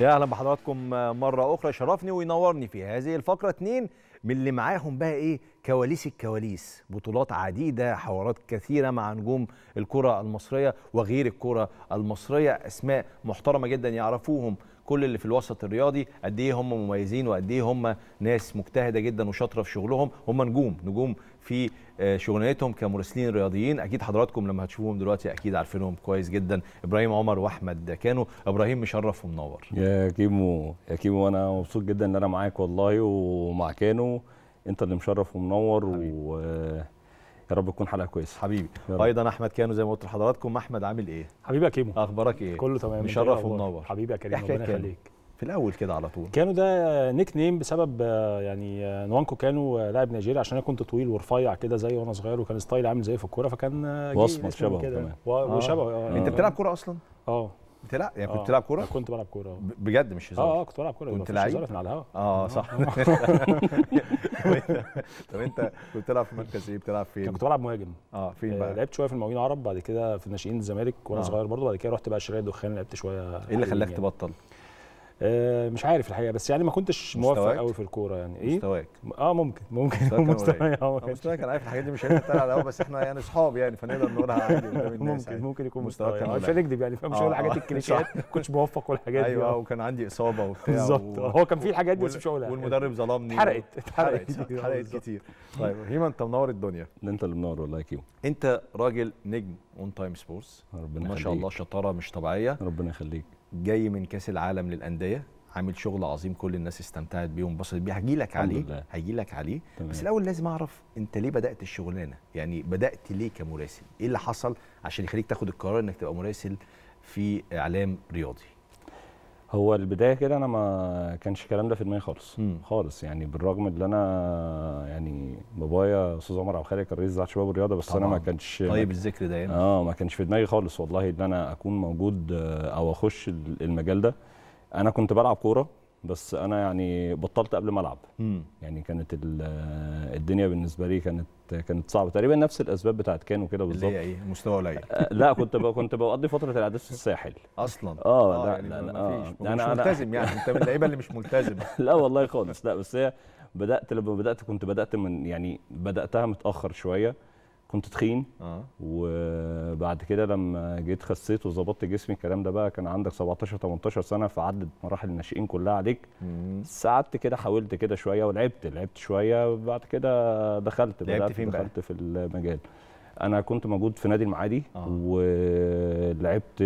يا اهلا بحضراتكم مره اخرى شرفني وينورني في هذه الفقره اتنين من اللي معاهم بقى ايه كواليس الكواليس بطولات عديده حوارات كثيره مع نجوم الكره المصريه وغير الكره المصريه اسماء محترمه جدا يعرفوهم كل اللي في الوسط الرياضي قد ايه هم مميزين وقد ايه هم ناس مجتهده جدا وشاطره في شغلهم هم نجوم نجوم في آه، شغلانتهم كمراسلين رياضيين اكيد حضراتكم لما هتشوفوهم دلوقتي اكيد عارفينهم كويس جدا ابراهيم عمر واحمد كانوا ابراهيم مشرف ومنور يا كيمو يا كيمو انا مبسوط جدا ان انا معاك والله ومع كانو انت اللي مشرف ومنور حبيب. و يا رب تكون حلقه كويسه حبيبي ايضا احمد كانوا زي ما قلت لحضراتكم احمد عامل ايه حبيبي يا كيمو اخبارك ايه كله تمام مشرف إيه ومنور حبيبي يا كريم ربنا يخليك في الاول كده على طول كانو ده نيك نيم بسبب آه، يعني آه، نوانكو كانو آه، لاعب نيجيري عشان انا كنت طويل ورفيع كده زي وانا صغير وكان ستايل عامل زي في الكوره فكان واسمر شبه كمان وشبهه آه. آه. انت بتلعب كوره اصلا اه انت لا يعني كنت بتلعب كوره؟ كنت بلعب كوره بجد مش هزار اه كنت بلعب كوره كنت لعيب على لعيب؟ اه صح طب انت كنت بتلعب في مركز ايه بتلعب فين كنت بلعب مهاجم اه فين آه، بقى لعبت شويه في المقاولين العرب بعد كده في ناشئين الزمالك وانا آه. صغير برضه بعد كده رحت بقى شرقيه الدخان لعبت شويه ايه اللي خلاك يعني. تبطل آه، مش عارف الحقيقه بس يعني ما كنتش موفق قوي في الكوره يعني ايه مستواك اه ممكن ممكن مستواي اه, آه، مستواك انا عارف الحاجات دي مش هنتقال على بس احنا يعني اصحاب يعني فنقدر نقولها عادي قدام الناس ممكن ممكن يكون مستواك آه، مش هنكذب يعني مش هقول حاجات الكليشيهات ما كنتش موفق والحاجات دي ايوه وكان عندي اصابه وبتاع بالظبط هو كان في الحاجات دي بس مش هقولها والمدرب ظلمني اتحرقت اتحرقت أيوة، اتحرقت كتير طيب هيما انت منور الدنيا انت اللي منور والله يا انت راجل نجم اون تايم سبورتس ربنا يخليك ما شاء الله شطاره مش طبيعيه ربنا يخليك جاي من كاس العالم للانديه عامل شغل عظيم كل الناس استمتعت بيه وانبسطت بيه هجي لك عليه هجي لك عليه بس الاول لازم اعرف انت ليه بدات الشغلانه يعني بدات ليه كمراسل ايه اللي حصل عشان يخليك تاخد القرار انك تبقى مراسل في اعلام رياضي هو البدايه كده انا ما كانش الكلام ده في دماغي خالص مم. خالص يعني بالرغم ان انا يعني بابايا استاذ عمر عبد الخالق كان رئيس شباب الرياضه بس طبعا. انا ما كانش طيب الذكر ده يعني. اه ما كانش في دماغي خالص والله ان انا اكون موجود آه، او اخش المجال ده انا كنت بلعب كوره بس انا يعني بطلت قبل ما العب يعني كانت آه، الدنيا بالنسبه لي كانت كانت صعبه تقريبا نفس الاسباب بتاعت كان وكده بالظبط اللي هي ايه مستوى قليل آه، لا كنت بقى كنت بقضي فتره الاعداد في الساحل اصلا اه, آه، لا يعني لا لا آه مش يعني ملتزم يعني انت من اللعيبه اللي مش ملتزم لا والله خالص لا بس هي بدات لما بدات كنت بدات من يعني بداتها متاخر شويه كنت تخين آه. وبعد كده لما جيت خسيت وظبطت جسمي الكلام ده بقى كان عندك 17 18 سنه فعدت مراحل الناشئين كلها عليك ساعدت كده حاولت كده شويه ولعبت لعبت شويه بعد كده دخلت لعبت فين دخلت بقى؟ في المجال انا كنت موجود في نادي المعادي آه. ولعبت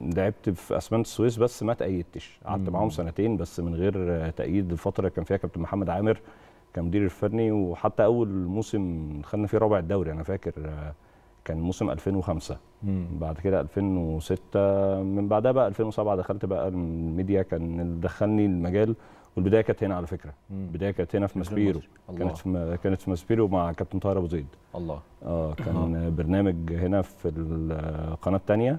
لعبت في اسمنت السويس بس ما تأيدتش قعدت معاهم سنتين بس من غير تأييد الفتره كان فيها كابتن محمد عامر كمدير الفني وحتى اول موسم خدنا فيه رابع الدوري انا فاكر كان موسم 2005 مم. بعد كده 2006 من بعدها بقى 2007 دخلت بقى الميديا كان اللي دخلني المجال والبدايه كانت هنا على فكره مم. البدايه كانت هنا في ماسبيرو كانت في كانت في ماسبيرو مع كابتن طاهر ابو زيد الله اه كان أه. برنامج هنا في القناه الثانيه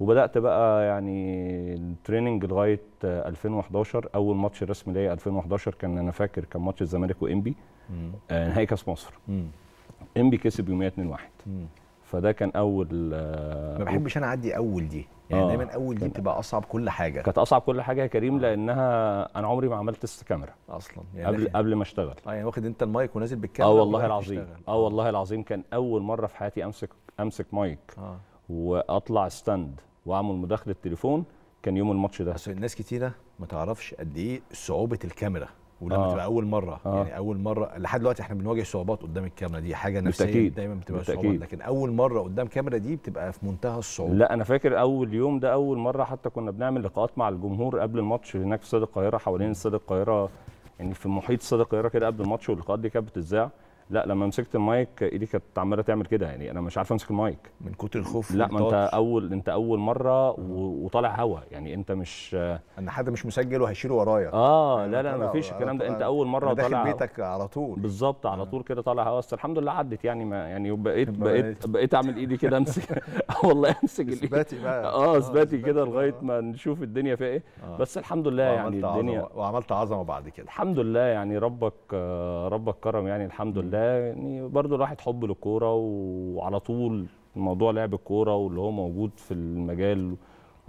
وبدات بقى يعني التريننج لغايه 2011 اول ماتش رسمي ليا 2011 كان انا فاكر كان ماتش الزمالك وانبي آه نهائي كاس مصر انبي كسب يوميها 2-1 فده كان اول آه ما بحبش انا اعدي اول دي يعني آه دايما اول دي بتبقى اصعب كل حاجه كانت اصعب كل حاجه يا كريم لانها انا عمري ما عملت است كاميرا اصلا يعني قبل قبل ما اشتغل اه يعني واخد انت المايك ونازل بالكاميرا اه والله العظيم اه والله العظيم كان اول مره في حياتي امسك امسك مايك آه. واطلع ستاند واعمل مداخله تليفون كان يوم الماتش ده اصل الناس كتيره ما تعرفش قد ايه صعوبه الكاميرا ولما آه. تبقى اول مره آه. يعني اول مره لحد دلوقتي احنا بنواجه صعوبات قدام الكاميرا دي حاجه نفسيه بالتأكيد. دايما بتبقى صعوبه لكن اول مره قدام كاميرا دي بتبقى في منتهى الصعوبه لا انا فاكر اول يوم ده اول مره حتى كنا بنعمل لقاءات مع الجمهور قبل الماتش هناك في استاد القاهره حوالين استاد القاهره يعني في محيط استاد القاهره كده قبل الماتش واللقاءات دي كانت بتتذاع لا لما مسكت المايك ايدي كانت عماله تعمل كده يعني انا مش عارف امسك المايك من كتر الخوف لا ما انت اول انت اول مره وطالع هوا يعني انت مش ان حد مش مسجل وهيشيله ورايا اه يعني لا لا ما فيش الكلام ده انت اول مره داخل بيتك على طول بالظبط على طول كده طالع هوا بس الحمد لله عدت يعني ما يعني بقيت بقيت بقيت اعمل ايدي كده امسك والله امسك الايد اثباتي بقى آه،, اه اثباتي كده لغايه ما نشوف الدنيا فيها ايه آه. بس الحمد لله يعني الدنيا وعملت عظمه بعد كده الحمد لله يعني ربك آه، ربك كرم يعني الحمد لله ده يعني برضو الواحد حب للكوره وعلى طول موضوع لعب الكوره واللي هو موجود في المجال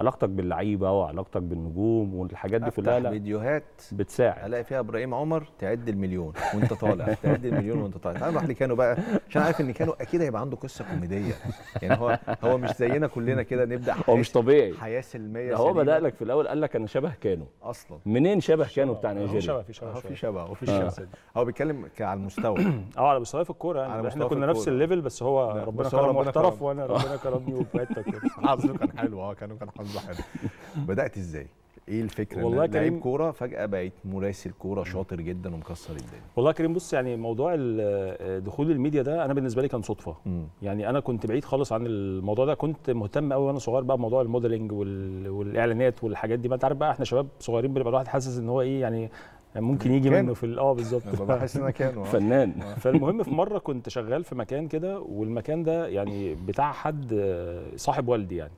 علاقتك باللعيبه وعلاقتك بالنجوم والحاجات دي كلها لا فيديوهات بتساعد الاقي فيها ابراهيم عمر تعد المليون وانت طالع تعد المليون وانت طالع تعال نروح لكانو بقى عشان عارف ان كانو اكيد هيبقى عنده قصه كوميديه يعني هو هو مش زينا كلنا كده نبدا هو مش طبيعي حياه سلميه هو بدا لك في الاول قال لك انا شبه كانو اصلا منين شبه كانو بتاع نيجيريا شبه في شبه في شبه وفي شبه آه. هو بيتكلم على المستوى اه على مستوى في الكوره يعني احنا كنا نفس الليفل بس هو ربنا كرمه واحترف وانا ربنا كرمني وفاتك عظمه كان حلو اه كانو كان حلو صح بدات ازاي ايه الفكره والله كريم لعيب كوره فجاه بقيت مراسل كوره شاطر جدا ومكسر الدنيا والله كريم بص يعني موضوع دخول الميديا ده انا بالنسبه لي كان صدفه م. يعني انا كنت بعيد خالص عن الموضوع ده كنت مهتم قوي وانا صغير بقى بموضوع الموديلنج والاعلانات والحاجات دي ما انت عارف بقى احنا شباب صغيرين بنبقى الواحد حاسس ان هو ايه يعني ممكن يجي منه في اه بالظبط بحس ان كان آه. فنان فالمهم في مره كنت شغال في مكان كده والمكان ده يعني بتاع حد صاحب والدي يعني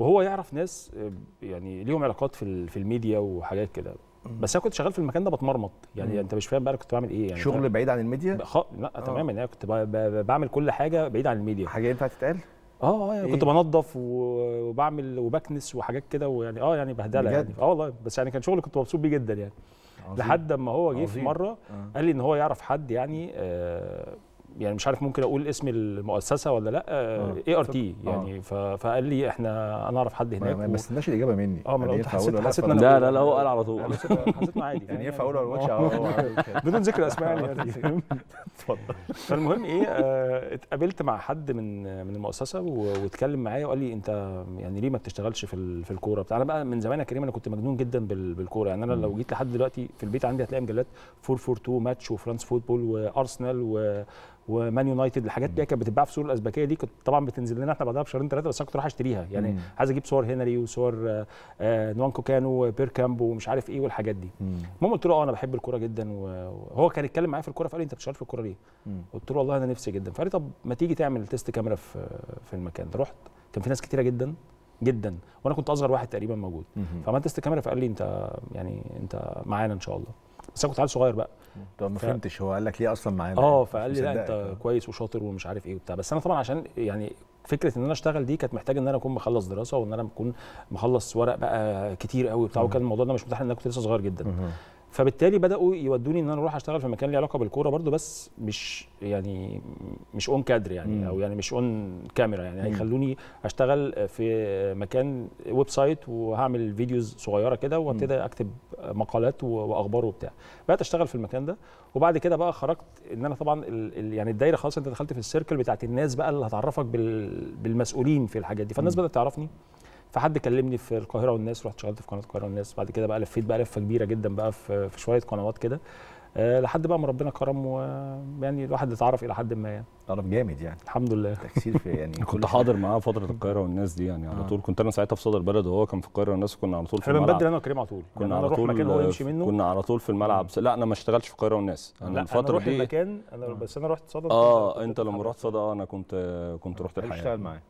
وهو يعرف ناس آه، يعني ليهم علاقات في في الميديا وحاجات كده بس انا كنت شغال في المكان ده بتمرمط يعني مم. انت مش فاهم بقى كنت بعمل ايه يعني شغل بعيد عن الميديا خ... لا أوه. تماما انا يعني كنت ب... ب... بعمل كل حاجه بعيد عن الميديا حاجه ينفع تتقال اه اه يعني إيه؟ كنت بنظف وبعمل وبكنس وحاجات كده ويعني اه يعني بهدله يعني اه والله بس يعني كان شغل كنت مبسوط بيه جدا يعني عظيم. لحد ما هو جه في مره آه. قال لي ان هو يعرف حد يعني آه يعني مش عارف ممكن اقول اسم المؤسسه ولا لا اي ار تي يعني آه. فقال لي احنا انا اعرف حد هناك ما, استناش و... الاجابه مني اه ما انا يعني حسيت حسيت لا لا لا, لا هو قال على طول حسيت انه عادي يعني ينفع اقول على آه، آه، آه، الواتش بدون ذكر اسماء يعني اتفضل فالمهم ايه اتقابلت مع حد من من المؤسسه واتكلم معايا وقال لي انت يعني ليه ما بتشتغلش في في الكوره بتاع انا بقى من زمان يا كريم انا كنت مجنون جدا بالكوره يعني انا لو جيت لحد دلوقتي في البيت عندي هتلاقي مجلات 442 ماتش وفرانس فوتبول وارسنال و ومان يونايتد الحاجات دي كانت بتتباع في السوق الازبكيه دي كنت طبعا بتنزل لنا احنا بعدها بشهرين ثلاثه بس انا كنت رايح اشتريها يعني عايز اجيب صور هنري وصور آه، آه، نوان كوكانو وبيركامب ومش عارف ايه والحاجات دي المهم قلت له اه انا بحب الكوره جدا وهو كان يتكلم معايا في الكوره فقال لي انت بتشتغل في الكوره ليه؟ قلت له والله انا نفسي جدا فقال لي طب ما تيجي تعمل تيست كاميرا في في المكان ده رحت كان في ناس كتيره جدا جدا وانا كنت اصغر واحد تقريبا موجود فعملت تيست كاميرا فقال لي انت يعني انت معانا ان شاء الله بس انا كنت عيل صغير بقى طب ما ف... فهمتش هو قال لك ليه اصلا معانا اه فقال لي لا انت كويس وشاطر ومش عارف ايه وبتاع بس انا طبعا عشان يعني فكره ان انا اشتغل دي كانت محتاجه ان انا اكون مخلص دراسه وان انا اكون مخلص ورق بقى كتير قوي بتاع وكان الموضوع ده مش متاح ان انا كنت لسه صغير جدا فبالتالي بداوا يودوني ان انا اروح اشتغل في مكان ليه علاقه بالكوره برضو بس مش يعني مش اون كادر يعني مم. او يعني مش اون كاميرا يعني هيخلوني اشتغل في مكان ويب سايت وهعمل فيديوز صغيره كده وابتدي اكتب مقالات واخبار وبتاع بقيت اشتغل في المكان ده وبعد كده بقى خرجت ان انا طبعا ال يعني الدايره خلاص انت دخلت في السيركل بتاعت الناس بقى اللي هتعرفك بالمسؤولين في الحاجات دي فالناس بدات تعرفني فحد كلمني في القاهره والناس رحت اشتغلت في قناه القاهره والناس بعد كده بقى لفيت بقى لفه كبيره جدا بقى في, شويه قنوات كده أه لحد بقى ما ربنا كرم ويعني الواحد اتعرف الى حد ما يعني اتعرف جامد يعني الحمد لله تكسير في يعني كنت حاضر معاه فتره القاهره والناس دي يعني على آه. طول كنت انا ساعتها في صدر بلد وهو كان في القاهره والناس كنا على طول في الملعب بدري انا وكريم على طول كنا يعني على طول مكان هو يمشي منه كنا على طول في الملعب لا انا ما اشتغلتش في القاهره والناس انا لا الفتره أنا دي المكان انا آه. بس انا رحت صدى اه انت لما رحت صدى آه، انا كنت كنت رحت الحياه اشتغل معاه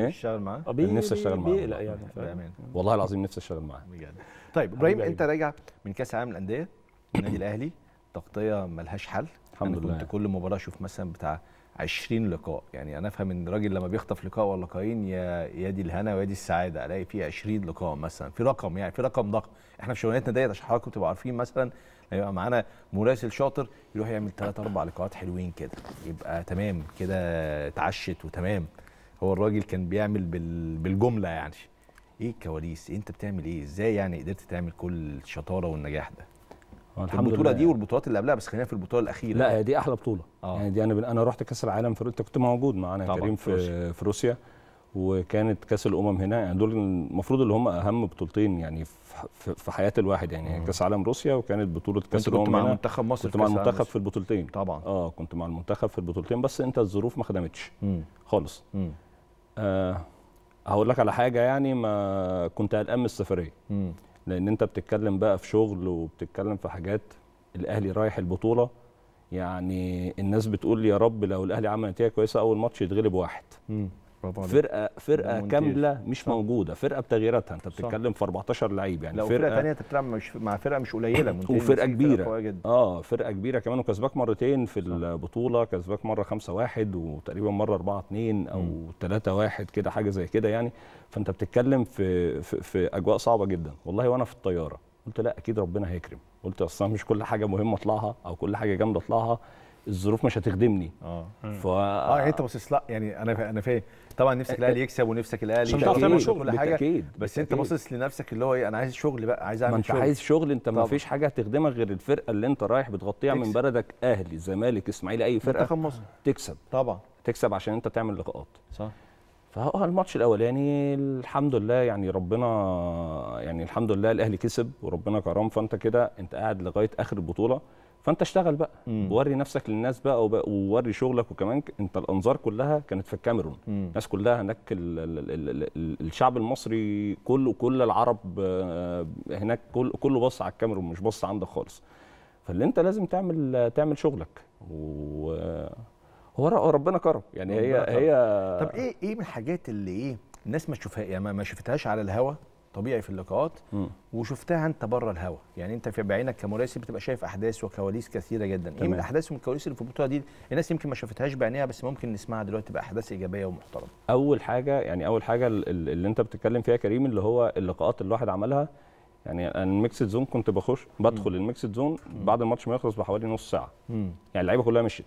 ايه تشتغل معاه؟ آه، نفسي اشتغل معاه بيقلق يعني آه، والله العظيم نفسي اشتغل معاه بجد طيب ابراهيم انت راجع من كاس العالم للانديه النادي الاهلي تغطيه ملهاش حل الحمد لله كنت كل مباراه اشوف مثلا بتاع 20 لقاء يعني انا افهم ان الراجل لما بيخطف لقاء ولا لقاءين يا يا دي الهنا ويا دي السعاده الاقي فيه 20 لقاء مثلا في رقم يعني في رقم ضخم احنا في شغلانتنا ديت عشان حضراتكم تبقوا عارفين مثلا يبقى معانا مراسل شاطر يروح يعمل ثلاث اربع لقاءات حلوين كده يبقى تمام كده اتعشت وتمام هو الراجل كان بيعمل بالجمله يعني ايه الكواليس إيه انت بتعمل ايه ازاي يعني قدرت تعمل كل الشطاره والنجاح ده الحمد البطوله دي والبطولات اللي قبلها بس خلينا في البطوله الاخيره لا هي دي احلى بطوله آه. يعني دي انا انا رحت كاس العالم في انت كنت موجود معانا كريم في روسيا. في روسيا وكانت كاس الامم هنا يعني دول المفروض اللي هم اهم بطولتين يعني في حياه الواحد يعني, يعني كاس عالم روسيا وكانت بطوله كاس الامم كنت مع منتخب مصر كنت مع المنتخب في البطولتين طبعا اه كنت مع المنتخب في البطولتين بس انت الظروف ما خدمتش خالص مم. آه هقول لك على حاجه يعني ما كنت قلقان من السفريه لان انت بتتكلم بقى في شغل وبتتكلم في حاجات الاهلي رايح البطوله يعني الناس بتقول يا رب لو الاهلي عمل نتيجه كويسه اول ماتش يتغلب واحد مم. فرقه فرقه كامله مش موجوده فرقه بتغييراتها انت بتتكلم في 14 لعيب يعني لو فرقه, ثانيه بتلعب مش مع فرقه مش قليله وفرقه كبيره فرقة اه فرقه كبيره كمان وكسباك مرتين في البطوله كسباك مره 5 1 وتقريبا مره 4 2 او 3 1 كده حاجه زي كده يعني فانت بتتكلم في, في في اجواء صعبه جدا والله وانا في الطياره قلت لا اكيد ربنا هيكرم قلت اصلا مش كل حاجه مهمه اطلعها او كل حاجه جامده اطلعها الظروف مش هتخدمني اه ف اه يعني انت باصص لا يعني انا انا فاهم طبعا نفسك الاهلي يكسب ونفسك الاهلي عشان تعرف تعمل إيه شغل كل حاجه بالتأكيد. بس انت باصص لنفسك اللي هو ايه انا عايز شغل بقى عايز اعمل ما انت شغل. عايز شغل انت ما فيش حاجه هتخدمك غير الفرقه اللي انت رايح بتغطيها من بلدك اهلي زمالك اسماعيلي اي فرقه تكسب طبعا تكسب عشان انت تعمل لقاءات صح فالماتش الماتش الاولاني يعني الحمد لله يعني ربنا يعني الحمد لله الاهلي كسب وربنا كرم فانت كده انت قاعد لغايه اخر البطوله فانت اشتغل بقى مم. وري نفسك للناس بقى ووري شغلك وكمان انت الانظار كلها كانت في الكاميرون مم. الناس كلها هناك الـ الـ الـ الشعب المصري كله كل العرب آه، هناك كل كله بص على الكاميرون مش بص عندك خالص فاللي انت لازم تعمل تعمل شغلك و هو ربنا كرم يعني هي هي طب ايه ايه من الحاجات اللي ايه الناس ما تشوفها يعني ما شفتهاش على الهوا طبيعي في اللقاءات م. وشفتها انت بره الهوا يعني انت في بعينك كمراسل بتبقى شايف احداث وكواليس كثيره جدا ايه من الاحداث والكواليس اللي في البطوله دي الناس يمكن ما شافتهاش بعينيها بس ممكن نسمعها دلوقتي تبقى احداث ايجابيه ومحترمه اول حاجه يعني اول حاجه اللي انت بتتكلم فيها كريم اللي هو اللقاءات اللي الواحد عملها يعني انا الميكسد زون كنت بخش بدخل الميكسد زون بعد الماتش ما يخلص بحوالي نص ساعه م. يعني اللعيبه كلها مشيت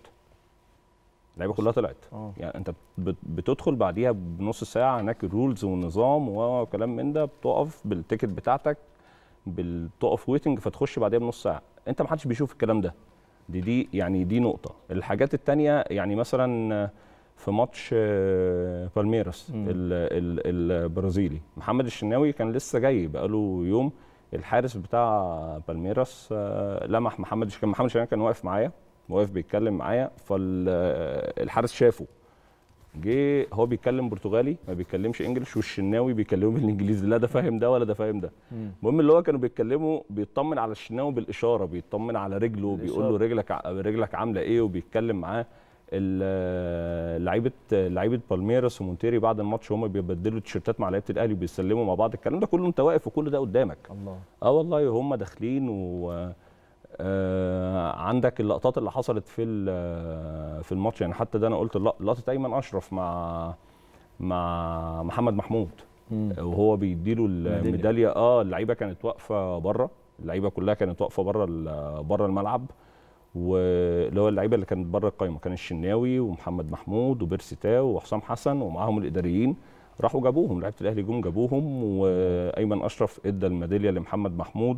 اللعيبه كلها طلعت أوه. يعني انت بتدخل بعديها بنص ساعه هناك الرولز والنظام وكلام من ده بتقف بالتيكت بتاعتك بتقف ويتنج فتخش بعديها بنص ساعه انت ما حدش بيشوف الكلام ده دي دي يعني دي نقطه الحاجات الثانيه يعني مثلا في ماتش بالميراس آه، البرازيلي محمد الشناوي كان لسه جاي بقاله يوم الحارس بتاع بالميراس آه، لمح محمد كان محمد الشناوي كان واقف معايا واقف بيتكلم معايا فالحارس آه، شافه جه هو بيتكلم برتغالي ما بيتكلمش انجلش والشناوي بيكلمه بالانجليزي لا ده فاهم ده ولا ده فاهم ده المهم اللي هو كانوا بيتكلموا بيطمن على الشناوي بالاشاره بيطمن على رجله بيقول له رجلك رجلك عامله ايه وبيتكلم معاه آه، لعيبه لعيبه بالميراس ومونتيري بعد الماتش هم بيبدلوا تيشيرتات مع لعيبه الاهلي وبيسلموا مع بعض الكلام ده كله انت واقف وكل ده قدامك الله اه والله هم داخلين و آه عندك اللقطات اللي حصلت في آه، في الماتش يعني حتى ده انا قلت لقطه ايمن اشرف مع مع محمد محمود مم. وهو بيديله الميداليه اه اللعيبه كانت واقفه بره اللعيبه كلها كانت واقفه بره بره الملعب واللي هو اللعيبه اللي كانت بره القايمه كان الشناوي ومحمد محمود وبيرسي تاو وحسام حسن ومعاهم الاداريين راحوا جابوهم لعيبه الاهلي جم جابوهم وايمن اشرف ادى الميداليه لمحمد محمود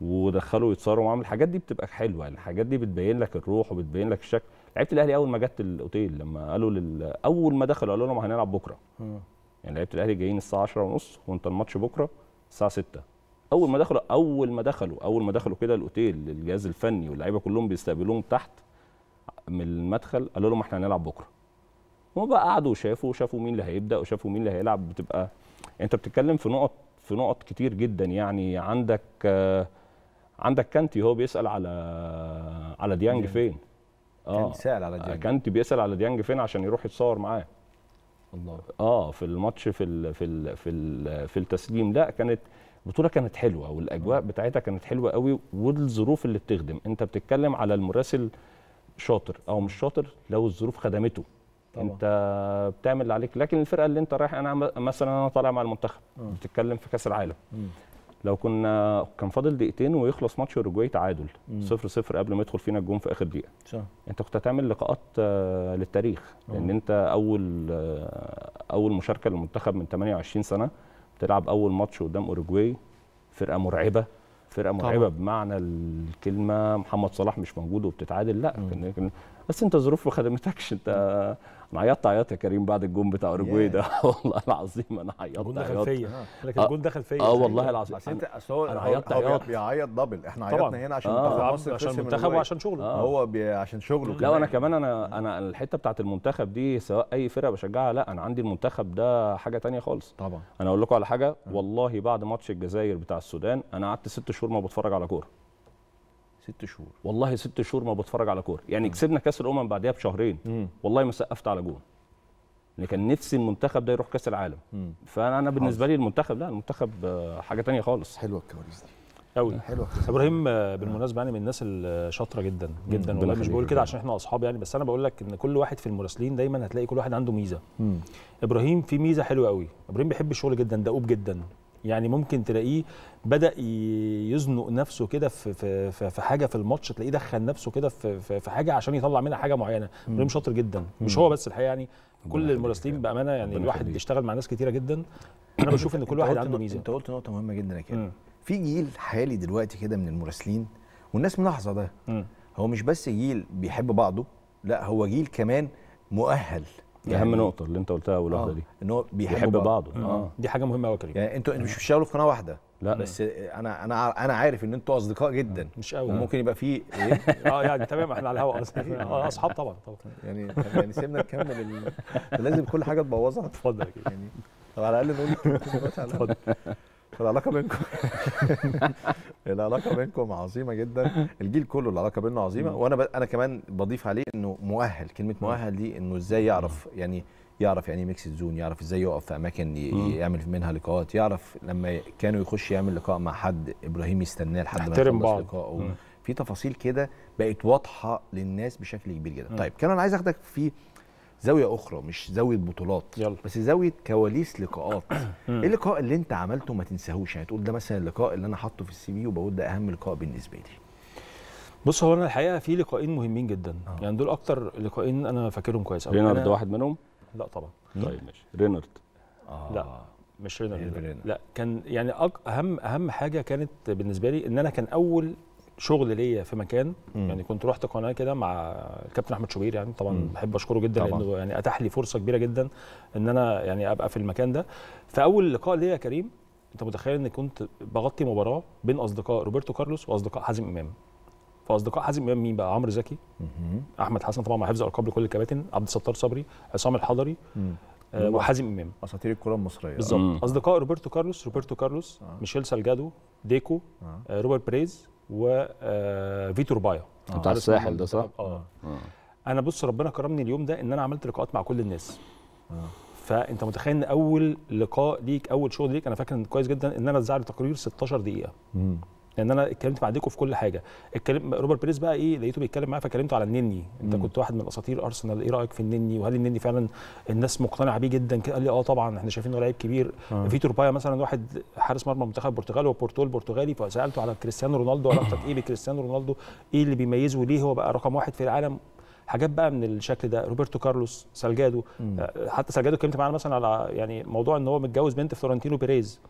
ودخلوا يتصاروا معاهم الحاجات دي بتبقى حلوه يعني الحاجات دي بتبين لك الروح وبتبين لك الشكل لعيبه الاهلي اول ما جت الاوتيل لما قالوا لل... اول ما دخلوا قالوا لهم هنلعب بكره م. يعني لعيبه الاهلي جايين الساعه 10 ونص وانت الماتش بكره الساعه 6 اول ما دخلوا اول ما دخلوا اول ما دخلوا كده الاوتيل الجهاز الفني واللعيبه كلهم بيستقبلوهم تحت من المدخل قالوا لهم احنا هنلعب بكره هم بقى قعدوا وشافوا وشافوا مين اللي هيبدا وشافوا مين اللي هيلعب بتبقى يعني انت بتتكلم في نقط في نقط كتير جدا يعني عندك آه عندك كانتي هو بيسال على على ديانج فين اه كان سال على ديانج كانتي بيسال على ديانج فين عشان يروح يتصور معاه الله اه في الماتش في الـ في الـ في الـ في التسليم لا كانت البطوله كانت حلوه والاجواء آه. بتاعتها كانت حلوه قوي والظروف اللي بتخدم انت بتتكلم على المراسل شاطر او مش شاطر لو الظروف خدمته طبعا. انت بتعمل اللي عليك لكن الفرقه اللي انت رايح انا مثلا انا طالع مع المنتخب م. آه. بتتكلم في كاس العالم لو كنا كان فاضل دقيقتين ويخلص ماتش اوروجواي تعادل 0 0 قبل ما يدخل فينا الجون في اخر دقيقه صح. انت كنت هتعمل لقاءات آه، للتاريخ لان انت اول آه، اول مشاركه للمنتخب من 28 سنه بتلعب اول ماتش قدام اوروجواي فرقه مرعبه فرقه مرعبه طبعا. بمعنى الكلمه محمد صلاح مش موجود وبتتعادل لا بس انت ظروف ما خدمتكش انت انا عيطت عيط يا كريم بعد الجون بتاع اوروجواي ده والله العظيم انا عيطت الجون دخل فيا اه، لكن آه. الجون دخل فيا اه يعني والله العظيم بس انت اصل انا عيطت عياط بيعيط دبل احنا عيطنا هنا عشان آه مصر عشان المنتخب وعشان شغله آه هو بي... عشان شغله لا وانا كمان انا انا الحته بتاعت المنتخب دي سواء اي فرقه بشجعها لا انا عندي المنتخب ده حاجه ثانيه خالص طبعا انا اقول لكم على حاجه آه. والله بعد ماتش الجزائر بتاع السودان انا قعدت ست شهور ما بتفرج على كوره ست شهور والله ست شهور ما بتفرج على كوره يعني كسبنا كاس الامم بعدها بشهرين والله ما سقفت على جون اللي كان نفسي المنتخب ده يروح كاس العالم فانا انا بالنسبه لي المنتخب لا المنتخب آه، حاجه تانية خالص حلوه الكواليس دي قوي حلوه ابراهيم آه، بالمناسبه يعني من الناس الشاطره جدا جدا والله مش بقول كده عشان احنا اصحاب يعني بس انا بقول لك ان كل واحد في المراسلين دايما هتلاقي كل واحد عنده ميزه مم. ابراهيم في ميزه حلوه قوي ابراهيم بيحب الشغل جدا دؤوب جدا يعني ممكن تلاقيه بدا يزنق نفسه كده في في في حاجه في الماتش تلاقيه دخل نفسه كده في في حاجه عشان يطلع منها حاجه معينه ابراهيم شاطر جدا مش هو بس الحقيقه يعني كل المراسلين بامانه يعني الواحد اشتغل مع ناس كتيره جدا انا بشوف ان كل واحد عنده ميزه انت قلت نقطه مهمه جدا يا كريم في جيل حالي دلوقتي كده من المراسلين والناس ملاحظه ده هو مش بس جيل بيحب بعضه لا هو جيل كمان مؤهل يعني اهم نقطه اللي انت قلتها اول واحده آه. دي ان هو بيحب بعضه آه. دي حاجه مهمه قوي يا كريم يعني انتوا انتوا مش بتشتغلوا في قناه واحده لا بس انا انا انا عارف ان انتوا اصدقاء جدا مش قوي ممكن يبقى في إيه؟ اه يعني تمام احنا على الهواء اصلا يعني آه، اصحاب طبعا طبعا يعني يعني سيبنا نكمل لازم كل حاجه تبوظها اتفضل يعني طب على الاقل نقول اتفضل العلاقه بينكم العلاقه بينكم عظيمه جدا الجيل كله العلاقه بينه عظيمه وانا ب... انا كمان بضيف عليه انه مؤهل كلمه مؤهل دي انه ازاي يعرف يعني يعرف يعني ميكس إيه زون يعرف ازاي يقف في اماكن يعمل منها لقاءات يعرف لما كانوا يخش يعمل لقاء مع حد ابراهيم يستناه لحد ما يخلص لقائه في تفاصيل كده بقت واضحه للناس بشكل كبير جدا طيب كان انا عايز اخدك في زاويه اخرى مش زاويه بطولات يلا. بس زاويه كواليس لقاءات ايه اللقاء اللي انت عملته ما تنساهوش يعني تقول ده مثلا اللقاء اللي انا حاطه في السي في وبقول ده اهم لقاء بالنسبه لي بص هو انا الحقيقه في لقاءين مهمين جدا آه. يعني دول اكتر لقاءين انا فاكرهم كويس قوي رينارد أنا... واحد منهم لا طبعا طيب ماشي رينارد آه. لا مش إيه، رينارد لا كان يعني أك... اهم اهم حاجه كانت بالنسبه لي ان انا كان اول شغل ليا في مكان مم. يعني كنت رحت قناه كده مع الكابتن احمد شوبير يعني طبعا مم. بحب اشكره جدا طبعا. لانه يعني اتاح لي فرصه كبيره جدا ان انا يعني ابقى في المكان ده فاول لقاء ليا يا كريم انت متخيل ان كنت بغطي مباراه بين اصدقاء روبرتو كارلوس واصدقاء حازم امام فاصدقاء حازم امام مين بقى عمرو زكي مم. احمد حسن طبعا مع حفظ القاب لكل الكباتن عبد الستار صبري عصام الحضري مم. آه، وحازم امام اساطير الكره المصريه بالظبط آه. اصدقاء روبرتو كارلوس روبرتو كارلوس آه. ميشيل سالجادو ديكو آه. آه، روبرت بريز آه فيتور آه. بتاع الساحل ده صح؟ اه انا بص ربنا كرمني اليوم ده ان انا عملت لقاءات مع كل الناس فانت متخيل ان اول لقاء ليك اول شغل ليك انا فاكر كويس جدا ان انا اتذاع تقرير 16 دقيقه مم. لان انا اتكلمت بعديكم في كل حاجه اتكلم روبرت بيريز بقى ايه لقيته بيتكلم معايا فكلمته على النني انت مم. كنت واحد من اساطير ارسنال ايه رايك في النني وهل النني فعلا الناس مقتنعه بيه جدا قال لي اه طبعا احنا شايفينه لعيب كبير آه. فيتور بايا مثلا واحد حارس مرمى منتخب البرتغال وبورتو البرتغالي فسالته على كريستيانو رونالدو علاقتك ايه بكريستيانو رونالدو ايه اللي بيميزه ليه هو بقى رقم واحد في العالم حاجات بقى من الشكل ده روبرتو كارلوس سالجادو آه، حتى سالجادو اتكلمت معاه مثلا على يعني موضوع ان هو متجوز بنت فلورنتينو بيريز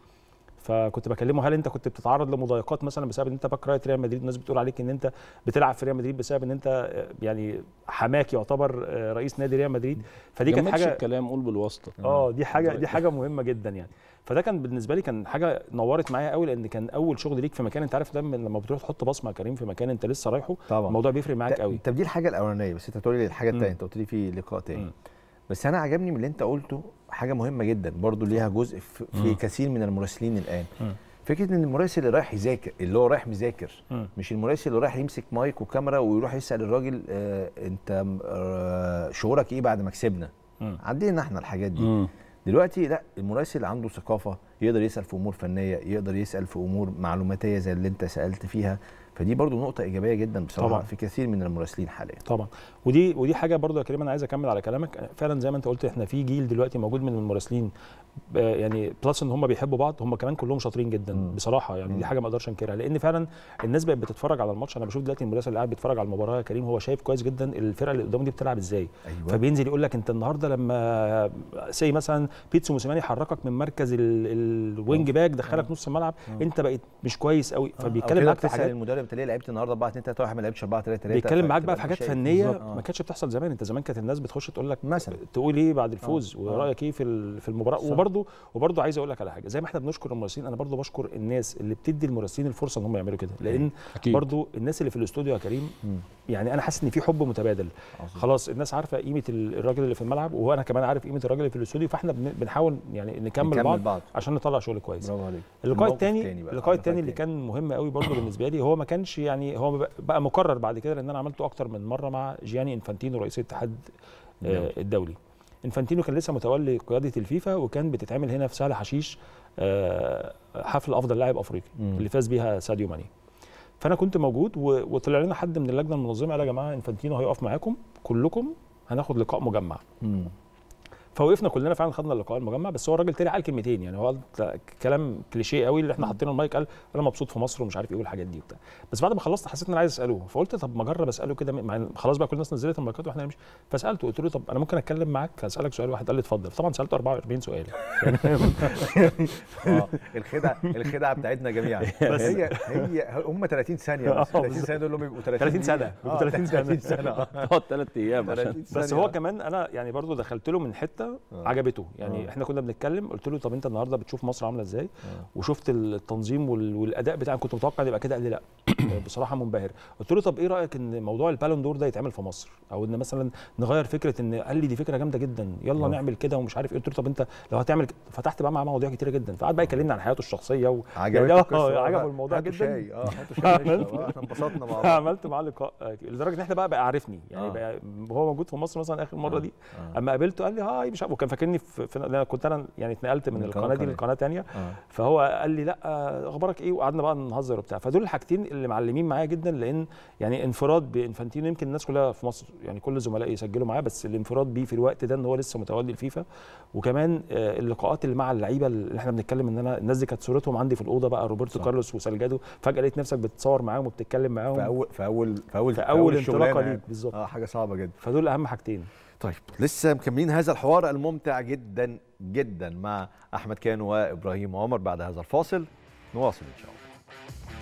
فكنت بكلمه هل انت كنت بتتعرض لمضايقات مثلا بسبب ان انت باك رايت ريال مدريد الناس بتقول عليك ان انت بتلعب في ريال مدريد بسبب ان انت آه، يعني حماك يعتبر آه، رئيس نادي ريال مدريد فدي كانت حاجه الكلام قول بالواسطه اه, آه، دي حاجه دي حاجه مهمه جدا يعني فده كان بالنسبه لي كان حاجه نورت معايا قوي لان كان اول شغل ليك في مكان انت عارف ده لما بتروح تحط بصمه كريم في مكان انت لسه رايحه طبعا الموضوع بيفرق معاك قوي طب دي الحاجه الاولانيه بس انت بتقول لي الحاجه الثانيه انت قلت لي في لقاء ثاني بس انا عجبني من اللي انت قلته حاجه مهمه جدا برضو ليها جزء في كثير من المراسلين الان فكره ان المراسل اللي رايح يذاكر اللي هو رايح مذاكر مش المراسل اللي رايح يمسك مايك وكاميرا ويروح يسال الراجل آه انت آه شعورك ايه بعد ما كسبنا عندنا احنا الحاجات دي دلوقتي لا المراسل عنده ثقافه يقدر يسال في امور فنيه يقدر يسال في امور معلوماتيه زي اللي انت سالت فيها فدي برضو نقطه ايجابيه جدا بصراحه طبعا. في كثير من المراسلين حاليا طبعا ودي ودي حاجه برضو يا كريم انا عايز اكمل على كلامك فعلا زي ما انت قلت احنا في جيل دلوقتي موجود من المراسلين آه، يعني بلس ان هم بيحبوا بعض هم كمان كلهم شاطرين جدا م. بصراحه يعني م. دي حاجه ما اقدرش انكرها لان فعلا الناس بقت بتتفرج على الماتش انا بشوف دلوقتي المراسل اللي قاعد بيتفرج على المباراه يا كريم هو شايف كويس جدا الفرقه اللي قدامه دي بتلعب ازاي أيوة. فبينزل يقول لك انت النهارده لما سي مثلا بيتسو موسيماني حركك من مركز الوينج باك دخلك نص الملعب انت بقيت مش كويس قوي فبيتكلم معاك في حاجات المدرب انت ليه لعبت النهارده 4 2 3 1 ما لعبتش 4 3 3 بيتكلم معاك بقى في حاجات فنيه ما كانتش بتحصل زمان انت زمان كانت الناس بتخش تقول لك مثلا تقول ايه بعد آه. الفوز آه. ورايك ايه في في المباراه وبرده وبرده عايز اقول لك على حاجه زي ما احنا بنشكر المراسلين انا برده بشكر الناس اللي بتدي المراسلين الفرصه ان هم يعملوا كده لان برده الناس اللي في الاستوديو يا كريم م. يعني انا حاسس ان في حب متبادل عظيم. خلاص الناس عارفه قيمه الراجل اللي في الملعب وانا كمان عارف قيمه الراجل اللي في الاستوديو فاحنا بنحاول يعني نكمل, نكمل بعض, بعض عشان نطلع شغل كويس برافو عليك اللقاء الثاني اللقاء الثاني اللي كان مهم قوي برضه بالنسبه لي هو ما كانش يعني هو بقى مكرر بعد كده لان انا عملته اكتر من مره مع جياني انفانتينو رئيس الاتحاد الدولي, آه، الدولي. انفانتينو كان لسه متولي قياده الفيفا وكان بتتعمل هنا في سهل حشيش آه، حفل افضل لاعب افريقي اللي فاز بيها ساديو ماني فانا كنت موجود وطلع لنا حد من اللجنه المنظمه قال يا جماعه انفانتينو هيقف معاكم كلكم هناخد لقاء مجمع مم. فوقفنا كلنا فعلا خدنا اللقاء المجمع بس هو الراجل طلع قال كلمتين يعني هو قال كلام كليشيه قوي اللي احنا حطينا المايك قال انا مبسوط في مصر ومش عارف ايه والحاجات دي وبتاع بس بعد ما خلصت حسيت ان انا عايز اساله فقلت طب ما اجرب اساله كده خلاص بقى كل الناس نزلت المايكات واحنا هنمشي فسالته قلت له طب انا ممكن اتكلم معاك اسالك سؤال واحد قال لي اتفضل طبعا سالته 44 سؤال يعني آه، الخدعه الخدعه بتاعتنا جميعا بس هي هي هم 30 ثانيه بس 30 آه، ثانيه دول 30 سنه 30 آه، سنه 30 سنه تقعد ثلاث ايام بس هو كمان انا يعني برضه دخلت له من حته آه. عجبته يعني آه. احنا كنا بنتكلم قلت له طب انت النهارده بتشوف مصر عامله ازاي آه. وشفت التنظيم والاداء بتاعك كنت متوقع ان يبقى كده قال لي لا بصراحه منبهر قلت له طب ايه رايك ان موضوع البالون دور ده يتعمل في مصر او ان مثلا نغير فكره ان قال لي دي فكره جامده جدا يلا آه. نعمل كده ومش عارف ايه قلت له طب انت لو هتعمل فتحت بقى معاه مواضيع كتيره جدا فقعد بقى يكلمني عن حياته الشخصيه و... عجبته يعني آه، آه، عجب الموضوع جدا شاي. آه،, اه احنا انبسطنا مع عملت معاه لقاء لدرجه ان احنا بقى بقى عارفني يعني بقى هو موجود في مصر مثلا اخر مره دي اما قابلته قال لي هاي مش عارف وكان فاكرني في انا كنت انا يعني اتنقلت من, من القناه دي لقناه ثانيه آه. فهو قال لي لا اخبارك ايه وقعدنا بقى نهزر وبتاع فدول الحاجتين اللي معلمين معايا جدا لان يعني انفراد بانفانتينو يمكن الناس كلها في مصر يعني كل زملائي يسجلوا معاه بس الانفراد بيه في الوقت ده ان هو لسه متولي الفيفا وكمان آه، اللقاءات اللي مع اللعيبه اللي احنا بنتكلم ان انا الناس دي كانت صورتهم عندي في الاوضه بقى روبرتو كارلوس وسالجادو فجاه لقيت نفسك بتتصور معاهم وبتتكلم معاهم في اول في اول في اول, في أول انطلاقه ليك يعني. بالظبط اه حاجه صعبه جدا فدول اهم حاجتين طيب لسه مكملين هذا الحوار الممتع جدا جدا مع احمد كان وابراهيم عمر بعد هذا الفاصل نواصل ان شاء الله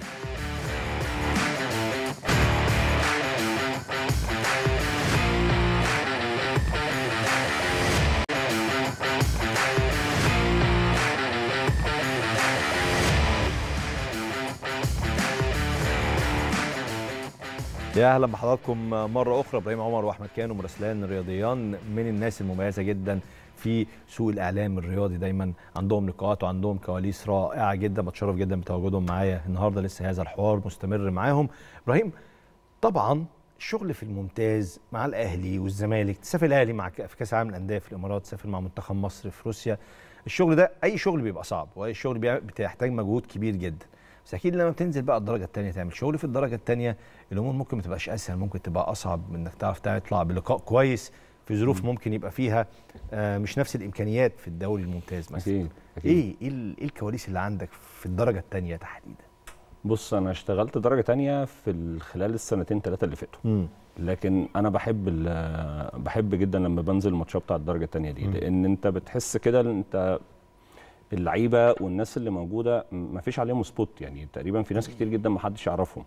يا اهلا بحضراتكم مره اخرى ابراهيم عمر واحمد كانوا مراسلان رياضيان من الناس المميزه جدا في سوق الاعلام الرياضي دايما عندهم لقاءات وعندهم كواليس رائعه جدا بتشرف جدا بتواجدهم معايا النهارده لسه هذا الحوار مستمر معاهم ابراهيم طبعا الشغل في الممتاز مع الاهلي والزمالك تسافر الاهلي مع في كاس العالم الانديه في الامارات تسافر مع منتخب مصر في روسيا الشغل ده اي شغل بيبقى صعب واي شغل بتحتاج مجهود كبير جدا بس اكيد لما بتنزل بقى الدرجه الثانيه تعمل شغل في الدرجه الثانيه الامور ممكن ما تبقاش اسهل ممكن تبقى اصعب انك تعرف تطلع بلقاء كويس في ظروف ممكن يبقى فيها آه، مش نفس الامكانيات في الدوري الممتاز مثلا أكيد. أكيد. ايه ايه, إيه الكواليس اللي عندك في الدرجه الثانيه تحديدا بص انا اشتغلت درجه ثانيه في خلال السنتين ثلاثه اللي فاتوا لكن انا بحب بحب جدا لما بنزل الماتشات بتاع الدرجه الثانيه دي لان انت بتحس كده انت اللعيبه والناس اللي موجوده ما فيش عليهم سبوت يعني تقريبا في ناس كتير جدا ما حدش يعرفهم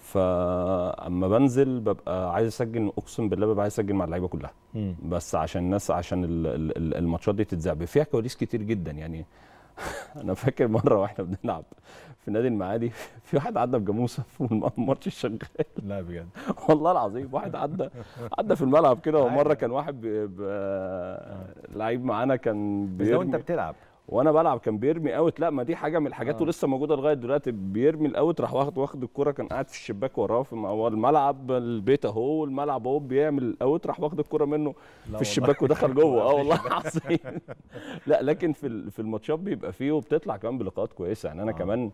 فاما بنزل ببقى عايز اسجل اقسم بالله ببقى عايز اسجل مع اللعيبه كلها مم. بس عشان الناس عشان الماتشات دي تتذاع فيها كواليس كتير جدا يعني انا فاكر مره واحنا بنلعب في نادي المعادي في واحد عدى بجاموسه والماتش شغال لا بجد والله العظيم واحد عدى عدى في الملعب كده ومره كان واحد لعيب معانا كان بيرمي لو انت بتلعب وانا بلعب كان بيرمي اوت لا ما دي حاجه من الحاجات آه. ولسه موجوده لغايه دلوقتي بيرمي الاوت راح واخد واخد الكوره كان قاعد في الشباك وراه في الملعب البيت اهو والملعب اهو بيعمل الاوت راح واخد الكوره منه في الشباك ودخل جوه اه والله العظيم لا لكن في في الماتشات بيبقى فيه وبتطلع كمان بلقاءات كويسه يعني انا آه. كمان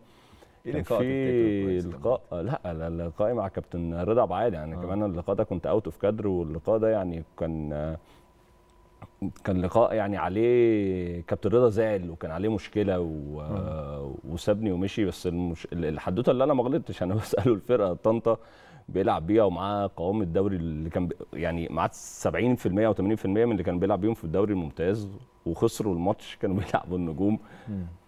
كان في لقاء لا لقائي مع كابتن رضا عبد يعني آه. كمان اللقاء ده كنت اوت اوف كادر واللقاء ده يعني كان كان لقاء يعني عليه كابتن رضا زعل وكان عليه مشكله و... وسابني ومشي بس المش... الحدوته اللي انا ما غلطتش انا بساله الفرقه طنطا بيلعب بيها ومعاه قوام الدوري اللي كان ب... يعني معاه 70% او 80% من اللي كان بيلعب بيهم في الدوري الممتاز وخسروا الماتش كانوا بيلعبوا النجوم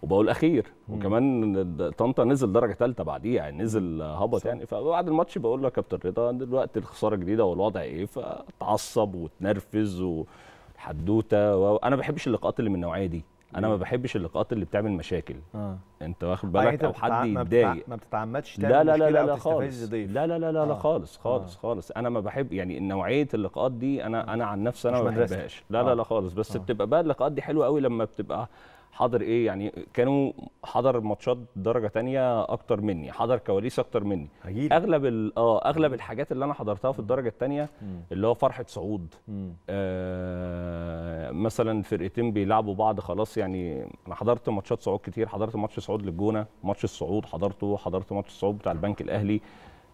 وبقول اخير وكمان طنطا نزل درجه ثالثه بعديه يعني نزل هبط يعني فبعد الماتش بقول له يا كابتن رضا دلوقتي الخساره جديده والوضع ايه فتعصب وتنرفز و... حدوته انا ما بحبش اللقاءات اللي من النوعيه دي انا ما بحبش اللقاءات اللي بتعمل مشاكل آه. انت واخد بالك او حد يتضايق ما بتتعمدش تعمل لا لا لا لا, لا خالص لا لا لا لا, آه. لا خالص خالص آه. خالص انا ما بحب يعني نوعيه اللقاءات دي انا آه. انا عن نفسي انا ما بحبهاش لا آه. لا لا آه. خالص بس آه. بتبقى بقى اللقاءات دي حلوه قوي لما بتبقى حضر ايه يعني كانوا حضر ماتشات درجه تانية اكتر مني حضر كواليس اكتر مني هجيلك. اغلب اه اغلب الحاجات اللي انا حضرتها في الدرجه الثانيه اللي هو فرحه صعود آه مثلا فرقتين بيلعبوا بعض خلاص يعني انا حضرت ماتشات صعود كتير حضرت ماتش صعود للجونه ماتش الصعود حضرته حضرت ماتش الصعود بتاع البنك الاهلي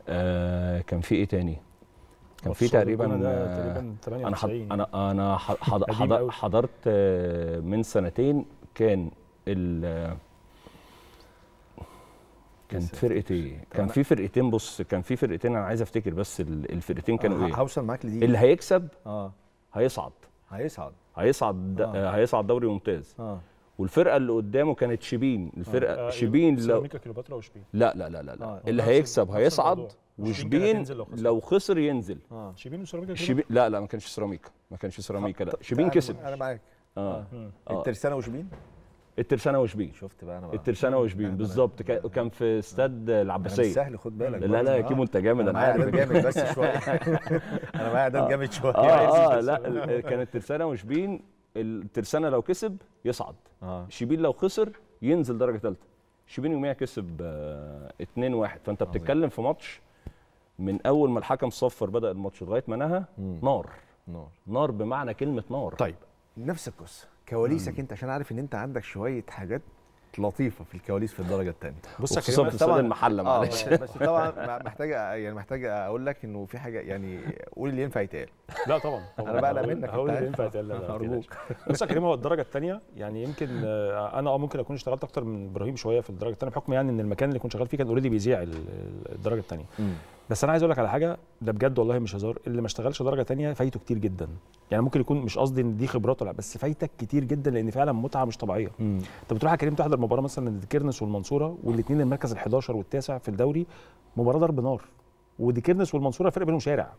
آه كان في ايه تاني كان في تقريبا تقريبا 98 انا انا حضرت آه، من سنتين كان ال كانت فرقه ايه؟ كان في فرقتين بص كان في فرقتين انا عايز افتكر بس الفرقتين كانوا ايه؟ هوصل معاك لدي اللي هيكسب اه هيصعد هيصعد هيصعد آه. هيصعد دوري ممتاز آه. والفرقه اللي قدامه كانت شبين آه. الفرقه آه. شبين آه. لو كليوباترا وشبين لا لا لا لا, لا. آه. اللي هيكسب هيصعد وشبين لو خسر. لو خسر ينزل آه. شبين وسيراميكا شبين لا لا ما كانش سيراميكا ما كانش سيراميكا لا شبين كسب انا معاك آه. آه. اه, الترسانه وشبين الترسانه وشبين شفت بقى انا بقى الترسانه وشبين بالظبط كان في استاد العباسيه سهل خد بالك لا لا يا كيمو انت جامد انا معايا جامد بس شويه انا معايا اعداد جامد شويه اه, آه، لا كانت الترسانه وشبين الترسانه لو كسب يصعد شبين لو خسر ينزل درجه ثالثه شبين يوميها كسب 2 1 فانت بتتكلم في ماتش من اول ما الحكم صفر بدا الماتش لغايه ما نهى نار نار نار بمعنى كلمه نار طيب نفس القصه كواليسك انت عشان عارف ان انت عندك شويه حاجات لطيفه في الكواليس في الدرجه الثانيه بص يا كريم طبعا المحله آه، معلش آه بس طبعا محتاج يعني محتاج اقول لك انه في حاجه يعني قول اللي ينفع يتقال لا طبعا انا بقلق منك هقول اللي ينفع يتقال ارجوك بص يا كريم هو الدرجه الثانيه يعني يمكن آه، انا اه ممكن اكون اشتغلت اكتر من ابراهيم شويه في الدرجه الثانيه بحكم يعني ان المكان اللي كنت شغال فيه كان اوريدي بيذيع الدرجه الثانيه بس انا عايز اقول لك على حاجه ده بجد والله مش هزار اللي ما اشتغلش درجه تانية فايته كتير جدا يعني ممكن يكون مش قصدي ان دي خبراته لا بس فايتك كتير جدا لان فعلا متعه مش طبيعيه انت بتروح يا كريم تحضر مباراه مثلا كيرنس والمنصوره والاثنين المركز ال11 والتاسع في الدوري مباراه ضرب نار وديكيرنس والمنصوره فرق بينهم شارع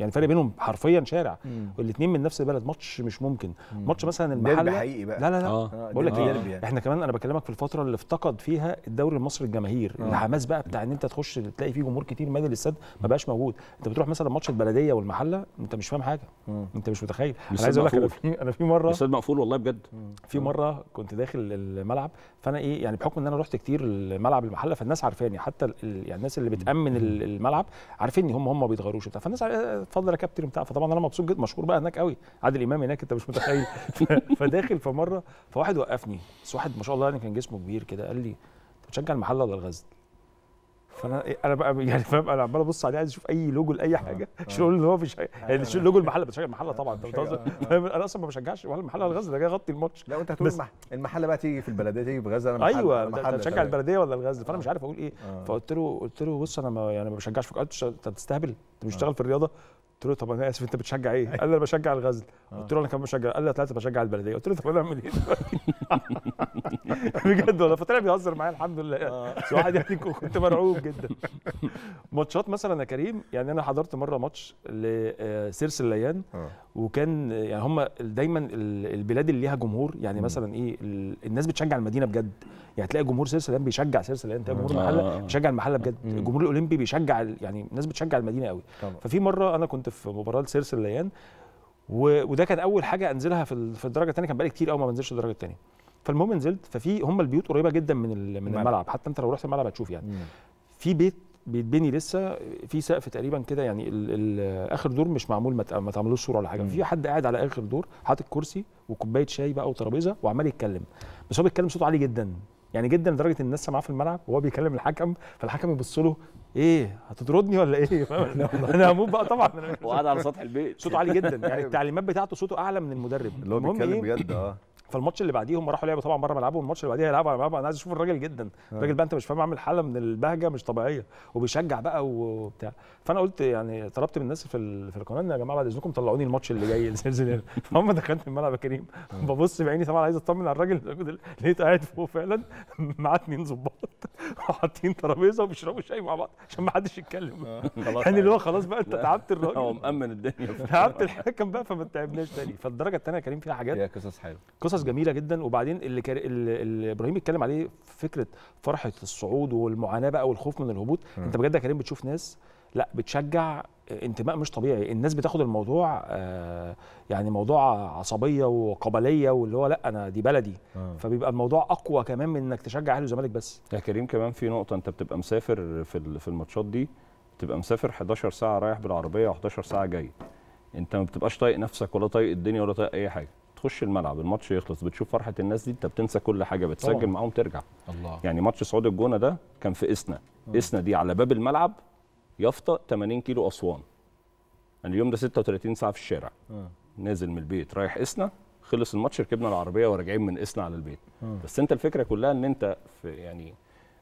يعني فرق بينهم حرفيا شارع الاثنين من نفس البلد ماتش مش ممكن مم. ماتش مثلا المحله حقيقي بقى لا لا لا آه. بقول لك آه. إيه، يعني. احنا كمان انا بكلمك في الفتره اللي افتقد فيها الدوري المصري الجماهير آه. الحماس بقى بتاع ان انت تخش تلاقي فيه جمهور كتير مالي الاستاد ما بقاش موجود انت بتروح مثلا ماتش البلديه والمحله انت مش فاهم حاجه مم. انت مش متخيل انا عايز اقول لك انا في انا في مره الاستاد مقفول والله بجد في مره كنت داخل الملعب فانا ايه يعني بحكم ان انا رحت كتير الملعب المحله فالناس عارفاني حتى يعني الناس اللي بتامن الملعب عارفيني هم هم ما بيتغيروش فالناس اتفضل يا كابتن بتاع فطبعا انا مبسوط جدا مشهور بقى هناك قوي عادل امام هناك انت مش متخيل فداخل فمره فواحد وقفني بس واحد ما شاء الله يعني كان جسمه كبير كده قال لي انت بتشجع المحله ولا الغزل؟ فانا إيه، انا بقى يعني فاهم انا عمال ابص عليه عايز اشوف اي لوجو لاي آه، حاجه آه. مش هقول ان هو مش يعني شو لوجو المحله بتشجع المحله طبعا انت بتهزر آه. انا اصلا ما بشجعش ولا المحله ولا الغزل ده جاي اغطي الماتش لا وانت هتقول المحله بقى تيجي في البلديه تيجي في غزه ايوه المحله بتشجع البلديه ولا الغزل فانا مش عارف اقول ايه فقلت له قلت له بص انا ما يعني ما بشجعش قلت انت بتستهبل انت بتشتغل في الرياضه قلت له طب انا اسف انت بتشجع ايه؟ أيوه. قال لي انا بشجع الغزل آه. قلت له انا كمان بشجع قال لي ثلاثه بشجع البلديه قلت له طب انا اعمل ايه بجد والله فطلع بيهزر معايا الحمد لله آه. بس واحد يعني كنت مرعوب جدا ماتشات مثلا يا كريم يعني انا حضرت مره ماتش لسيرس آه، الليان وكان يعني هم دايما البلاد اللي ليها جمهور يعني مثلا ايه الناس بتشجع المدينه بجد يعني تلاقي جمهور سيرس الليان بيشجع سيرس الليان تلاقي جمهور المحله بيشجع المحله بجد الجمهور الاولمبي بيشجع يعني الناس بتشجع المدينه قوي ففي مره انا كنت في مباراه لسيرس الليان وده كان اول حاجه انزلها في في الدرجه الثانيه كان بقالي كتير قوي ما بنزلش الدرجه الثانيه فالمهم نزلت ففي هم البيوت قريبه جدا من من الملعب حتى انت لو رحت الملعب هتشوف يعني مم. في بيت بيتبني لسه في سقف تقريبا كده يعني الـ الـ اخر دور مش معمول ما تعملوش صوره ولا حاجه في حد قاعد على اخر دور حاطط كرسي وكوبايه شاي بقى وترابيزه وعمال يتكلم بس هو بيتكلم صوته عالي جدا يعني جدا لدرجه ان الناس سامعاه في الملعب وهو بيكلم الحكم فالحكم يبص له ايه هتطردني ولا ايه انا هموت بقى طبعا وقعد على سطح البيت صوته عالي جدا يعني التعليمات بتاعته صوته اعلى من المدرب اللي هو بيتكلم إيه؟ بجد اه فالماتش اللي بعديهم راحوا لعبوا طبعا بره ملعبهم الماتش اللي بعديه هيلعبوا على ملعبه انا عايز اشوف الراجل جدا الراجل بقى انت مش فاهم عامل حاله من البهجه مش طبيعيه وبيشجع بقى وبتاع فانا قلت يعني طلبت من الناس في في القناه ان يا جماعه بعد اذنكم طلعوني الماتش اللي جاي الزلزال فهم دخلت الملعب يا كريم آه. ببص بعيني طبعا عايز اطمن على الراجل لقيت قاعد فوق فعلا معاه اثنين ظباط وحاطين ترابيزه وبيشربوا شاي مع بعض عشان ما حدش يتكلم آه. يعني اللي هو خلاص بقى انت تعبت الراجل هو مأمن الدنيا تعبت الحكم بقى فما تعبناش تاني فالدرجه الثانيه يا كريم فيها حاجات قصص حلوه قصص جميله جدا وبعدين اللي, كار... اللي ابراهيم اتكلم عليه فكره فرحه الصعود والمعاناه بقى والخوف من الهبوط انت بجد يا كريم بتشوف ناس لا بتشجع انتماء مش طبيعي الناس بتاخد الموضوع آه يعني موضوع عصبيه وقبليه واللي هو لا انا دي بلدي آه. فبيبقى الموضوع اقوى كمان من انك تشجع اهلي وزمالك بس يا كريم كمان في نقطه انت بتبقى مسافر في في الماتشات دي بتبقى مسافر 11 ساعه رايح بالعربيه و11 ساعه جاي انت ما بتبقاش طايق نفسك ولا طايق الدنيا ولا طايق اي حاجه تخش الملعب الماتش يخلص بتشوف فرحه الناس دي انت بتنسى كل حاجه بتسجل معاهم ترجع الله. يعني ماتش صعود الجونه ده كان في اسنا اسنا دي على باب الملعب يافطة 80 كيلو اسوان انا يعني اليوم ده 36 ساعه في الشارع م. نازل من البيت رايح اسنا خلص الماتش ركبنا العربيه وراجعين من اسنا على البيت م. بس انت الفكره كلها ان انت في يعني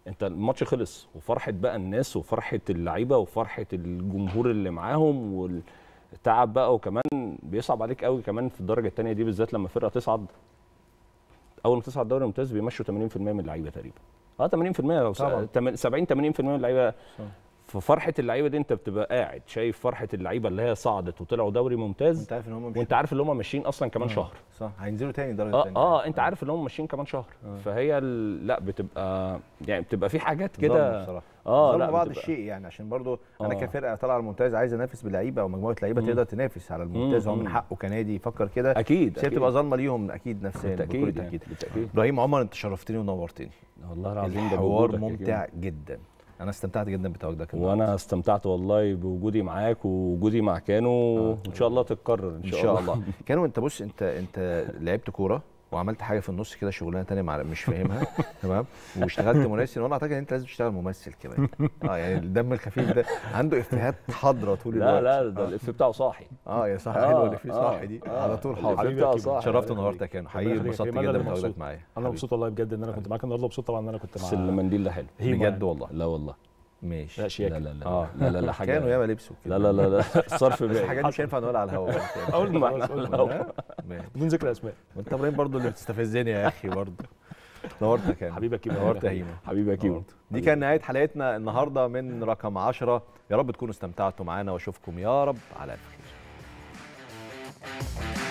انت الماتش خلص وفرحه بقى الناس وفرحه اللعيبه وفرحه الجمهور اللي معاهم وال تعب بقى وكمان بيصعب عليك قوي كمان في الدرجه الثانيه دي بالذات لما فرقه تصعد اول ما تصعد الدوري الممتاز بيمشوا 80% من اللعيبه تقريبا اه 80% او 70 80% من اللعيبه ففرحه اللعيبه دي انت بتبقى قاعد شايف فرحه اللعيبه اللي هي صعدت وطلعوا دوري ممتاز انت عارف ان هم وانت عارف ان هم ماشيين اصلا كمان آه، شهر صح هينزلوا تاني درجه آه تانية اه انت آه. عارف ان هم ماشيين كمان شهر آه. فهي لا بتبقى يعني بتبقى في حاجات كده اه لا بعض بتبقى... الشيء يعني عشان برضو آه. انا كفرقه طالعه الممتاز عايز انافس بلعيبه او مجموعه لعيبه تقدر تنافس على الممتاز هو من حقه كنادي يفكر كده اكيد بس هي بتبقى ظلمه ليهم اكيد نفسيا بكل يعني، تأكيد ابراهيم عمر انت شرفتني ونورتني والله العظيم ده ممتع جدا انا استمتعت جدا بتواجدك وانا استمتعت والله بوجودي معاك ووجودي مع كانو آه. وان شاء الله تتكرر ان شاء, إن شاء الله, الله. كانو انت بص انت انت لعبت كوره وعملت حاجه في النص كده شغلانه ثانيه مش فاهمها تمام واشتغلت ممثل وانا اعتقد ان انت لازم تشتغل ممثل كمان اه يعني الدم الخفيف ده عنده افيهات حاضره طول الوقت لا لا ده آه. الاف بتاعه صاحي اه يا صاحي حلو آه، الاف صاحي آه. دي على طول حاضر شرفت نهارتك يا حقيقي انبسطت جدا بتواجدك معايا انا مبسوط والله بجد ان انا كنت معاك النهارده مبسوط طبعا ان انا كنت معاك المنديل ده حلو بجد والله لا والله ماشي لا شياكة. لا لا اه لا لا لا حاجه كانوا ياما لبسوا كده لا لا لا الصرف بقى الحاجات دي مش هينفع نقولها على الهواء اقول ما احنا على الهواء بدون ذكر اسماء وانت ابراهيم برضه اللي بتستفزني يا اخي برضه نورتك يا حبيبك يا نورت يا هيما حبيبك يا دي كان نهايه حلقتنا النهارده من رقم 10 يا رب تكونوا استمتعتوا معانا واشوفكم يا رب على خير We'll be right back.